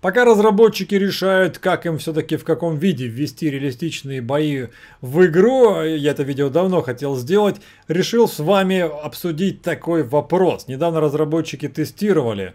Пока разработчики решают, как им все-таки в каком виде ввести реалистичные бои в игру, я это видео давно хотел сделать, решил с вами обсудить такой вопрос. Недавно разработчики тестировали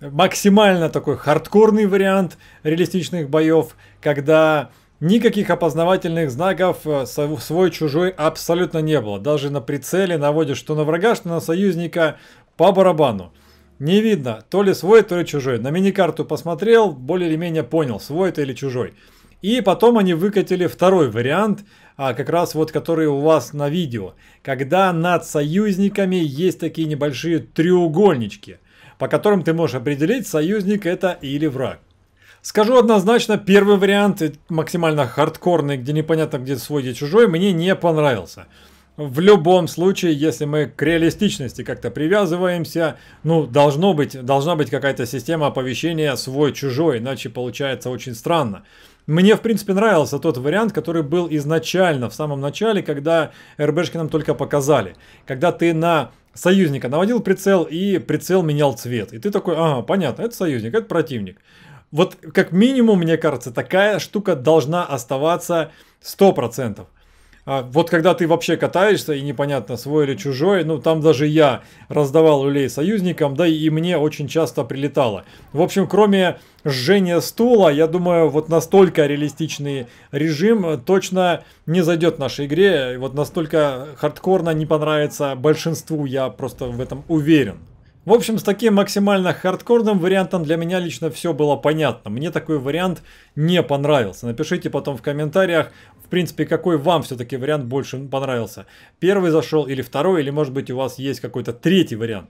максимально такой хардкорный вариант реалистичных боев, когда Никаких опознавательных знаков э, свой-чужой абсолютно не было. Даже на прицеле наводишь что на врага, что на союзника по барабану. Не видно, то ли свой, то ли чужой. На мини-карту посмотрел, более или менее понял, свой это или чужой. И потом они выкатили второй вариант, а как раз вот который у вас на видео, когда над союзниками есть такие небольшие треугольнички, по которым ты можешь определить, союзник это или враг. Скажу однозначно, первый вариант, максимально хардкорный, где непонятно, где свой, где чужой, мне не понравился в любом случае, если мы к реалистичности как-то привязываемся, ну, должно быть, должна быть какая-то система оповещения свой-чужой, иначе получается очень странно. Мне, в принципе, нравился тот вариант, который был изначально, в самом начале, когда РБшки нам только показали. Когда ты на союзника наводил прицел, и прицел менял цвет. И ты такой, ага, понятно, это союзник, это противник. Вот как минимум, мне кажется, такая штука должна оставаться 100%. А вот когда ты вообще катаешься и непонятно свой или чужой, ну там даже я раздавал люлей союзникам, да и мне очень часто прилетало. В общем, кроме жжения стула, я думаю, вот настолько реалистичный режим точно не зайдет нашей игре, вот настолько хардкорно не понравится большинству, я просто в этом уверен. В общем, с таким максимально хардкорным вариантом для меня лично все было понятно. Мне такой вариант не понравился. Напишите потом в комментариях, в принципе, какой вам все-таки вариант больше понравился. Первый зашел или второй, или может быть у вас есть какой-то третий вариант.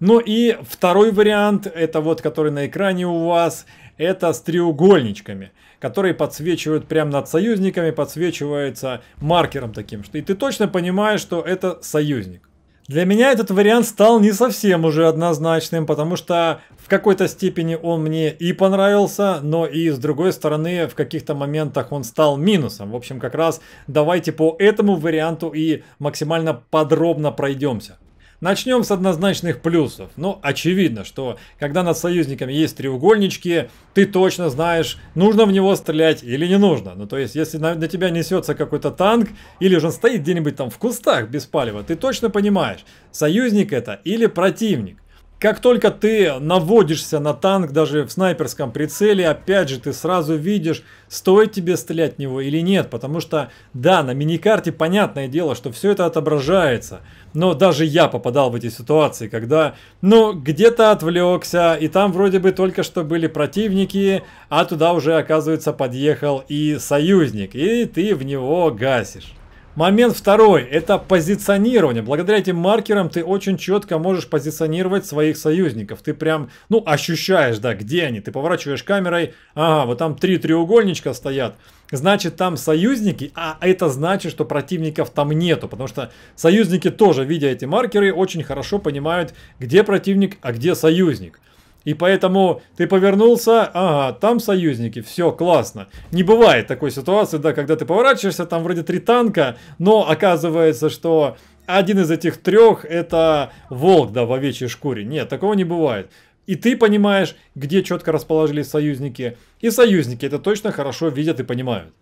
Ну и второй вариант, это вот который на экране у вас, это с треугольничками, которые подсвечивают прямо над союзниками, подсвечивается маркером таким. что И ты точно понимаешь, что это союзник. Для меня этот вариант стал не совсем уже однозначным, потому что в какой-то степени он мне и понравился, но и с другой стороны в каких-то моментах он стал минусом. В общем, как раз давайте по этому варианту и максимально подробно пройдемся. Начнем с однозначных плюсов. Ну, очевидно, что когда над союзниками есть треугольнички, ты точно знаешь, нужно в него стрелять или не нужно. Ну, то есть, если на, на тебя несется какой-то танк, или же он стоит где-нибудь там в кустах без палева, ты точно понимаешь, союзник это или противник. Как только ты наводишься на танк, даже в снайперском прицеле, опять же, ты сразу видишь, стоит тебе стрелять в него или нет. Потому что, да, на миникарте понятное дело, что все это отображается. Но даже я попадал в эти ситуации, когда, ну, где-то отвлекся, и там вроде бы только что были противники, а туда уже, оказывается, подъехал и союзник, и ты в него гасишь. Момент второй – это позиционирование. Благодаря этим маркерам ты очень четко можешь позиционировать своих союзников. Ты прям, ну, ощущаешь, да, где они. Ты поворачиваешь камерой, ага, вот там три треугольничка стоят. Значит, там союзники, а это значит, что противников там нету. Потому что союзники тоже, видя эти маркеры, очень хорошо понимают, где противник, а где союзник. И поэтому ты повернулся, ага, там союзники, все, классно. Не бывает такой ситуации, да, когда ты поворачиваешься, там вроде три танка, но оказывается, что один из этих трех это волк, да, в овечьей шкуре. Нет, такого не бывает. И ты понимаешь, где четко расположились союзники. И союзники это точно хорошо видят и понимают.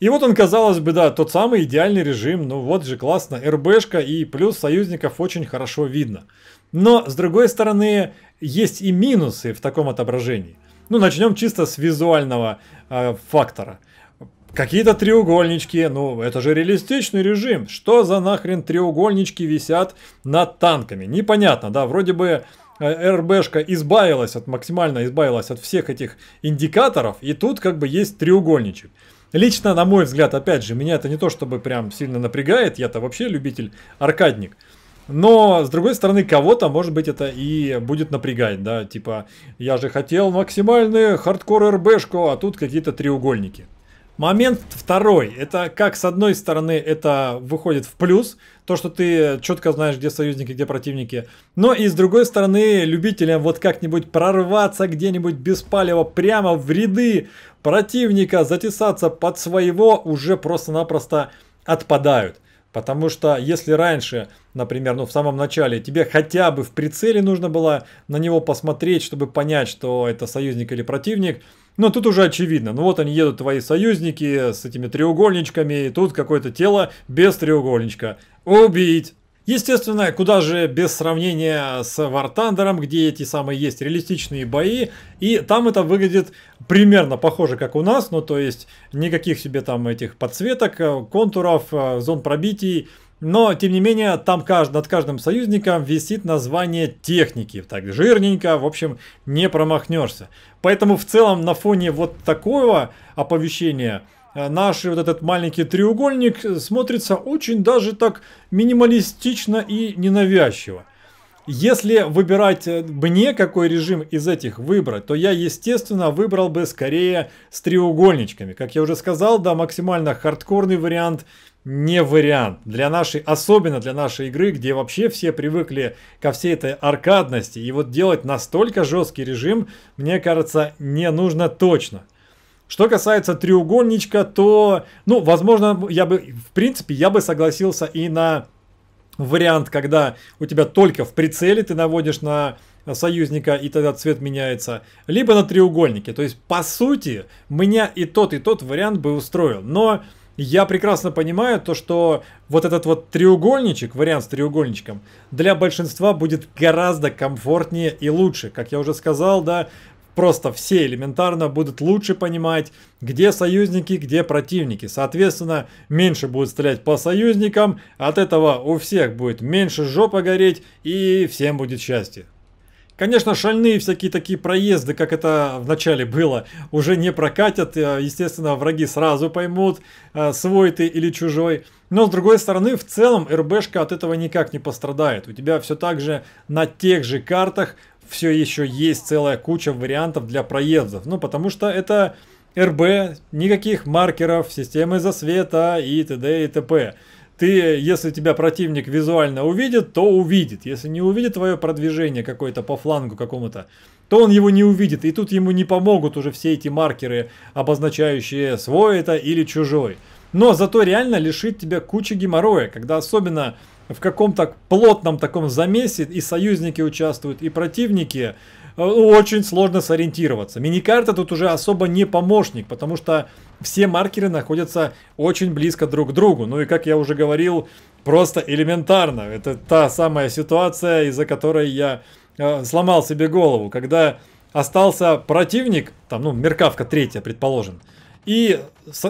И вот он, казалось бы, да, тот самый идеальный режим, ну вот же классно, РБшка и плюс союзников очень хорошо видно. Но, с другой стороны, есть и минусы в таком отображении. Ну, начнем чисто с визуального э, фактора. Какие-то треугольнички, ну это же реалистичный режим. Что за нахрен треугольнички висят над танками? Непонятно, да, вроде бы э, РБшка избавилась от, максимально избавилась от всех этих индикаторов, и тут как бы есть треугольничек. Лично, на мой взгляд, опять же, меня это не то чтобы прям сильно напрягает, я-то вообще любитель аркадник. Но, с другой стороны, кого-то, может быть, это и будет напрягать, да, типа, я же хотел максимальную хардкор РБшку, а тут какие-то треугольники. Момент второй. Это как, с одной стороны, это выходит в плюс, то, что ты четко знаешь, где союзники, где противники. Но и с другой стороны, любителям вот как-нибудь прорваться где-нибудь без палева прямо в ряды противника, затесаться под своего уже просто-напросто отпадают. Потому что если раньше, например, ну в самом начале, тебе хотя бы в прицеле нужно было на него посмотреть, чтобы понять, что это союзник или противник – но тут уже очевидно. Ну вот они едут, твои союзники с этими треугольничками, и тут какое-то тело без треугольничка. Убить! Естественно, куда же без сравнения с War Thunder, где эти самые есть реалистичные бои, и там это выглядит примерно похоже, как у нас, ну то есть никаких себе там этих подсветок, э, контуров, э, зон пробитий, но, тем не менее, там кажд... над каждым союзником висит название техники. Так жирненько, в общем, не промахнешься. Поэтому, в целом, на фоне вот такого оповещения э, наш вот этот маленький треугольник смотрится очень даже так минималистично и ненавязчиво. Если выбирать э, мне, какой режим из этих выбрать, то я, естественно, выбрал бы скорее с треугольничками. Как я уже сказал, да, максимально хардкорный вариант – не вариант. Для нашей, особенно для нашей игры, где вообще все привыкли ко всей этой аркадности. И вот делать настолько жесткий режим, мне кажется, не нужно точно. Что касается треугольничка, то, ну, возможно, я бы, в принципе, я бы согласился и на вариант, когда у тебя только в прицеле ты наводишь на союзника, и тогда цвет меняется, либо на треугольнике. То есть, по сути, меня и тот, и тот вариант бы устроил. Но я прекрасно понимаю то, что вот этот вот треугольничек, вариант с треугольничком, для большинства будет гораздо комфортнее и лучше. Как я уже сказал, да, просто все элементарно будут лучше понимать, где союзники, где противники. Соответственно, меньше будет стрелять по союзникам, от этого у всех будет меньше жопа гореть и всем будет счастье. Конечно, шальные всякие такие проезды, как это в начале было, уже не прокатят. Э, естественно, враги сразу поймут, э, свой ты или чужой. Но, с другой стороны, в целом РБшка от этого никак не пострадает. У тебя все так же на тех же картах все еще есть целая куча вариантов для проездов. Ну, потому что это РБ, никаких маркеров, системы засвета и т.д. и т.п ты, если тебя противник визуально увидит, то увидит. Если не увидит твое продвижение какое-то по флангу какому-то, то он его не увидит. И тут ему не помогут уже все эти маркеры, обозначающие свой это или чужой. Но зато реально лишит тебя кучи геморроя, когда особенно в каком-то плотном таком замесе и союзники участвуют, и противники, очень сложно сориентироваться. Миникарта тут уже особо не помощник, потому что все маркеры находятся очень близко друг к другу. Ну и как я уже говорил, просто элементарно. Это та самая ситуация, из-за которой я э, сломал себе голову, когда остался противник, там, ну, меркавка третья, предположим, и,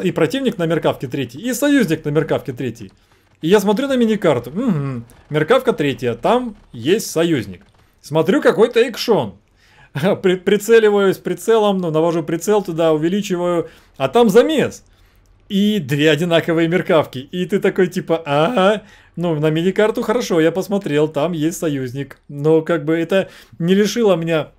и противник на меркавке третий, и союзник на меркавке третий. И я смотрю на миникарту, угу, меркавка третья, там есть союзник. Смотрю какой-то экшон. при, прицеливаюсь прицелом, ну, навожу прицел туда, увеличиваю, а там замес. И две одинаковые меркавки. И ты такой типа, ага, ну на мини-карту хорошо, я посмотрел, там есть союзник. Но как бы это не лишило меня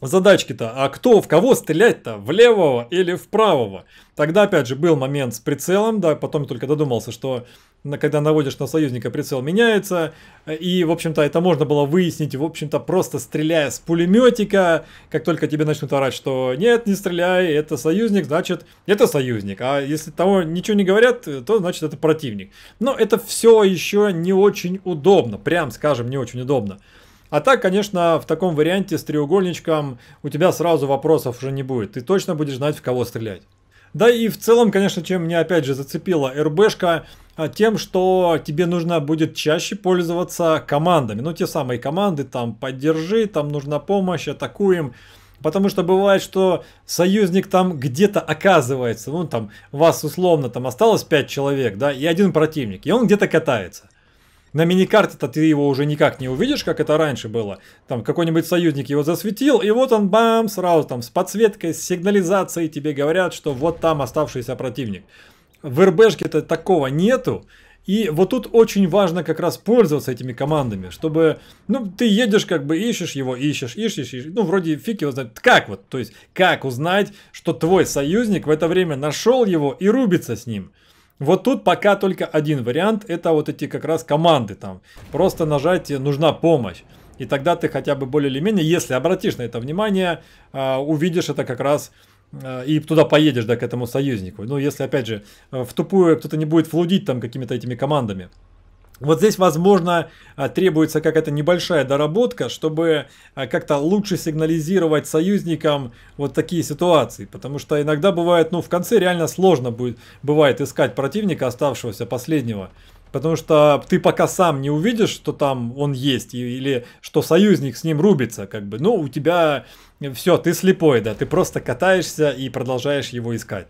задачки-то, а кто в кого стрелять-то, в левого или в правого? Тогда, опять же, был момент с прицелом, да, потом только додумался, что когда наводишь на союзника, прицел меняется, и, в общем-то, это можно было выяснить, в общем-то, просто стреляя с пулеметика, как только тебе начнут орать, что нет, не стреляй, это союзник, значит, это союзник, а если того ничего не говорят, то, значит, это противник. Но это все еще не очень удобно, прям, скажем, не очень удобно. А так, конечно, в таком варианте с треугольничком у тебя сразу вопросов уже не будет. Ты точно будешь знать, в кого стрелять. Да и в целом, конечно, чем меня опять же зацепила РБшка, а, тем, что тебе нужно будет чаще пользоваться командами. Ну, те самые команды, там, поддержи, там нужна помощь, атакуем. Потому что бывает, что союзник там где-то оказывается, ну там вас условно там осталось 5 человек, да, и один противник, и он где-то катается. На миникарте-то ты его уже никак не увидишь, как это раньше было. Там какой-нибудь союзник его засветил, и вот он бам, сразу там с подсветкой, с сигнализацией тебе говорят, что вот там оставшийся противник. В РБшке-то такого нету. И вот тут очень важно как раз пользоваться этими командами, чтобы, ну, ты едешь как бы, ищешь его, ищешь, ищешь, ищешь, ну, вроде фиг его знает. Как вот, то есть, как узнать, что твой союзник в это время нашел его и рубится с ним? Вот тут пока только один вариант, это вот эти как раз команды там. Просто нажать э, «Нужна помощь». И тогда ты хотя бы более или менее, если обратишь на это внимание, а, увидишь это как раз а, и туда поедешь, да, к этому союзнику. Ну, если, опять же, э, в тупую кто-то не будет флудить там какими-то этими командами. Вот здесь, возможно, а, требуется какая-то небольшая доработка, чтобы а, как-то лучше сигнализировать союзникам вот такие ситуации. Потому что иногда бывает, ну, в конце реально сложно будет, бывает искать противника, оставшегося последнего. Потому что ты пока сам не увидишь, что там он есть, или что союзник с ним рубится, как бы. Ну, у тебя все, ты слепой, да, ты просто катаешься и продолжаешь его искать.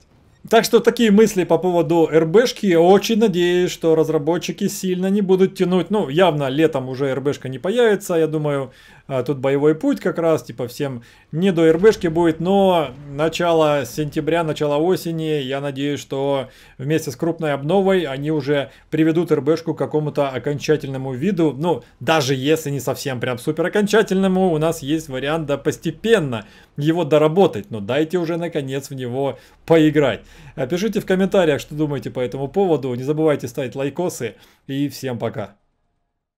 Так что такие мысли по поводу РБшки. Очень надеюсь, что разработчики сильно не будут тянуть. Ну, явно летом уже РБшка не появится. Я думаю, а, тут боевой путь как раз, типа всем не до РБшки будет, но начало сентября, начало осени, я надеюсь, что вместе с крупной обновой они уже приведут РБшку к какому-то окончательному виду, ну, даже если не совсем прям супер окончательному, у нас есть вариант да постепенно его доработать, но дайте уже наконец в него поиграть. Пишите в комментариях, что думаете по этому поводу, не забывайте ставить лайкосы и всем пока.